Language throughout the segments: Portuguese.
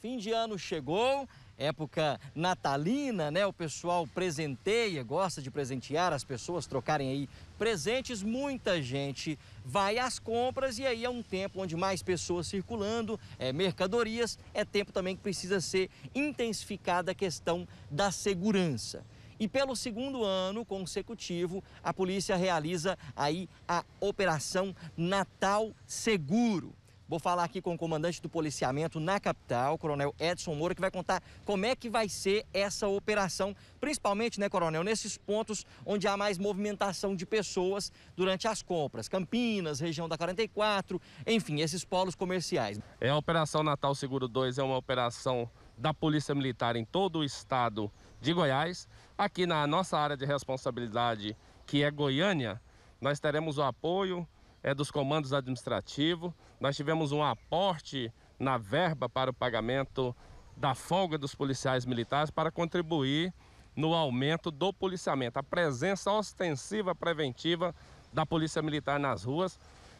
Fim de ano chegou, época natalina, né? O pessoal presenteia, gosta de presentear as pessoas, trocarem aí presentes. Muita gente vai às compras e aí é um tempo onde mais pessoas circulando, é, mercadorias. É tempo também que precisa ser intensificada a questão da segurança. E pelo segundo ano consecutivo, a polícia realiza aí a Operação Natal Seguro. Vou falar aqui com o comandante do policiamento na capital, Coronel Edson Moura, que vai contar como é que vai ser essa operação, principalmente, né, Coronel, nesses pontos onde há mais movimentação de pessoas durante as compras, Campinas, região da 44, enfim, esses polos comerciais. É a operação Natal Seguro 2 é uma operação da Polícia Militar em todo o estado de Goiás. Aqui na nossa área de responsabilidade, que é Goiânia, nós teremos o apoio é, dos comandos administrativos. Nós tivemos um aporte na verba para o pagamento da folga dos policiais militares para contribuir no aumento do policiamento, a presença ostensiva preventiva da Polícia Militar nas ruas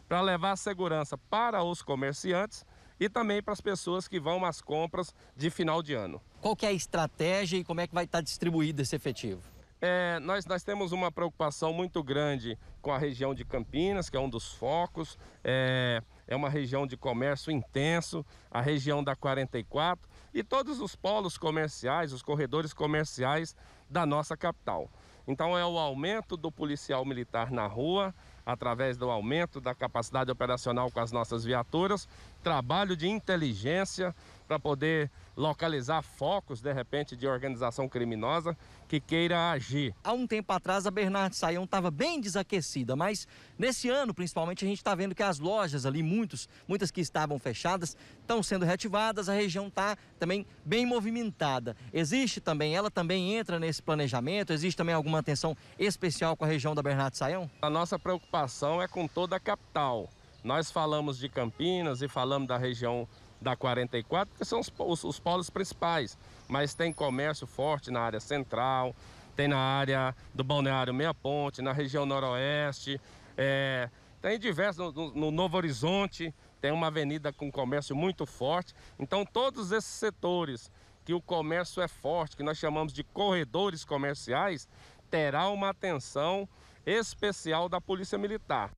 para levar segurança para os comerciantes e também para as pessoas que vão às compras de final de ano. Qual que é a estratégia e como é que vai estar distribuído esse efetivo? É, nós, nós temos uma preocupação muito grande com a região de Campinas, que é um dos focos, é, é uma região de comércio intenso, a região da 44 e todos os polos comerciais, os corredores comerciais da nossa capital. Então é o aumento do policial militar na rua, através do aumento da capacidade operacional com as nossas viaturas, trabalho de inteligência para poder localizar focos, de repente, de organização criminosa que queira agir. Há um tempo atrás, a Bernardo Saião estava bem desaquecida, mas nesse ano, principalmente, a gente está vendo que as lojas ali, muitos, muitas que estavam fechadas, estão sendo reativadas, a região está também bem movimentada. Existe também, ela também entra nesse planejamento, existe também alguma atenção especial com a região da Bernardo Saião? A nossa preocupação preocupação é com toda a capital. Nós falamos de Campinas e falamos da região da 44, que são os, os, os polos principais, mas tem comércio forte na área central, tem na área do Balneário Meia Ponte, na região noroeste, é, tem diversos, no, no Novo Horizonte, tem uma avenida com comércio muito forte. Então, todos esses setores que o comércio é forte, que nós chamamos de corredores comerciais, terá uma atenção especial da Polícia Militar.